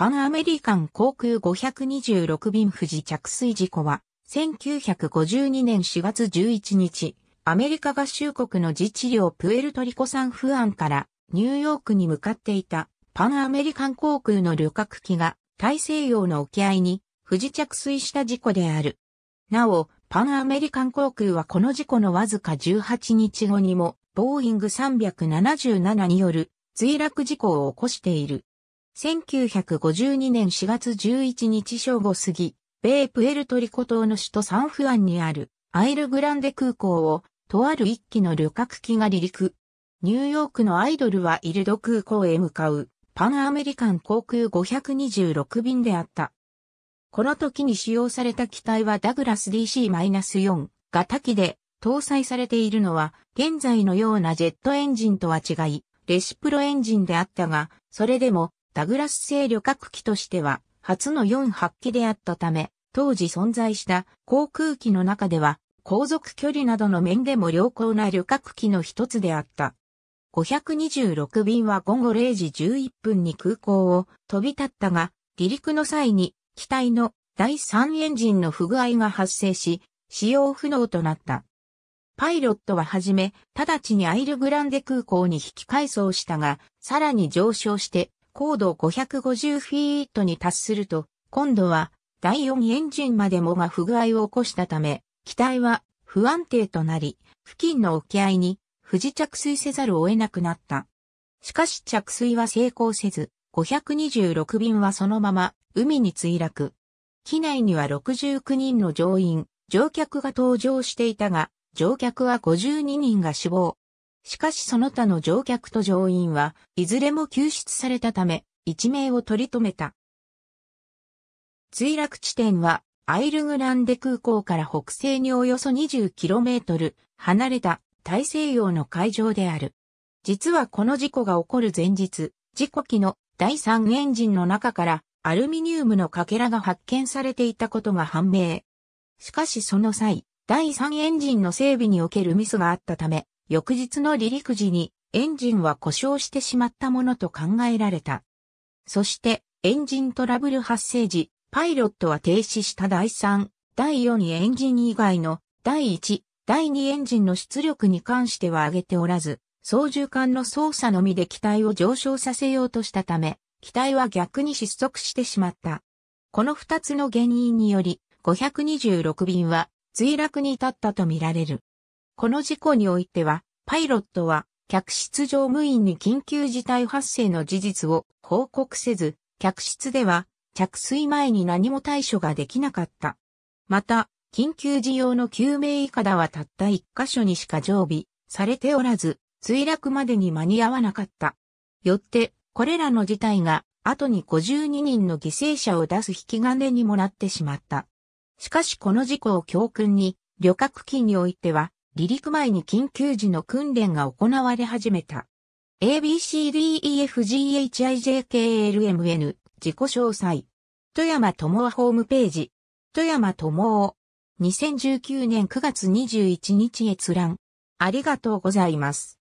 パンアメリカン航空526便富士着水事故は、1952年4月11日、アメリカ合衆国の自治領プエルトリコサンフアンからニューヨークに向かっていたパンアメリカン航空の旅客機が大西洋の沖合に不時着水した事故である。なお、パンアメリカン航空はこの事故のわずか18日後にもボーイング377による墜落事故を起こしている。1952年4月11日正午過ぎ、米プエルトリコ島の首都サンフアンにあるアイルグランデ空港をとある一機の旅客機が離陸。ニューヨークのアイドルはイルド空港へ向かうパンアメリカン航空526便であった。この時に使用された機体はダグラス DC-4 型機で搭載されているのは現在のようなジェットエンジンとは違いレシプロエンジンであったが、それでもダグラス製旅客機としては初の4発機であったため、当時存在した航空機の中では、航続距離などの面でも良好な旅客機の一つであった。526便は午後0時11分に空港を飛び立ったが、離陸の際に機体の第3エンジンの不具合が発生し、使用不能となった。パイロットははじめ、直ちにアイルグランデ空港に引き返そうしたが、さらに上昇して、高度550フィートに達すると、今度は第4エンジンまでもが不具合を起こしたため、機体は不安定となり、付近の沖合に不時着水せざるを得なくなった。しかし着水は成功せず、526便はそのまま海に墜落。機内には69人の乗員、乗客が搭乗していたが、乗客は52人が死亡、しかしその他の乗客と乗員は、いずれも救出されたため、一命を取り留めた。墜落地点は、アイルグランデ空港から北西におよそ 20km 離れた大西洋の海上である。実はこの事故が起こる前日、事故機の第3エンジンの中からアルミニウムのかけらが発見されていたことが判明。しかしその際、第3エンジンの整備におけるミスがあったため、翌日の離陸時にエンジンは故障してしまったものと考えられた。そしてエンジントラブル発生時、パイロットは停止した第3、第4エンジン以外の第1、第2エンジンの出力に関しては上げておらず、操縦艦の操作のみで機体を上昇させようとしたため、機体は逆に失速してしまった。この二つの原因により、526便は墜落に至ったとみられる。この事故においては、パイロットは、客室乗務員に緊急事態発生の事実を報告せず、客室では着水前に何も対処ができなかった。また、緊急時用の救命いかだはたった1箇所にしか常備されておらず、墜落までに間に合わなかった。よって、これらの事態が後に52人の犠牲者を出す引き金にもなってしまった。しかしこの事故を教訓に、旅客機においては、離陸前に緊急時の訓練が行われ始めた。ABCDEFGHIJKLMN 自己詳細。富山友和ホームページ。富山友和。2019年9月21日閲覧。ありがとうございます。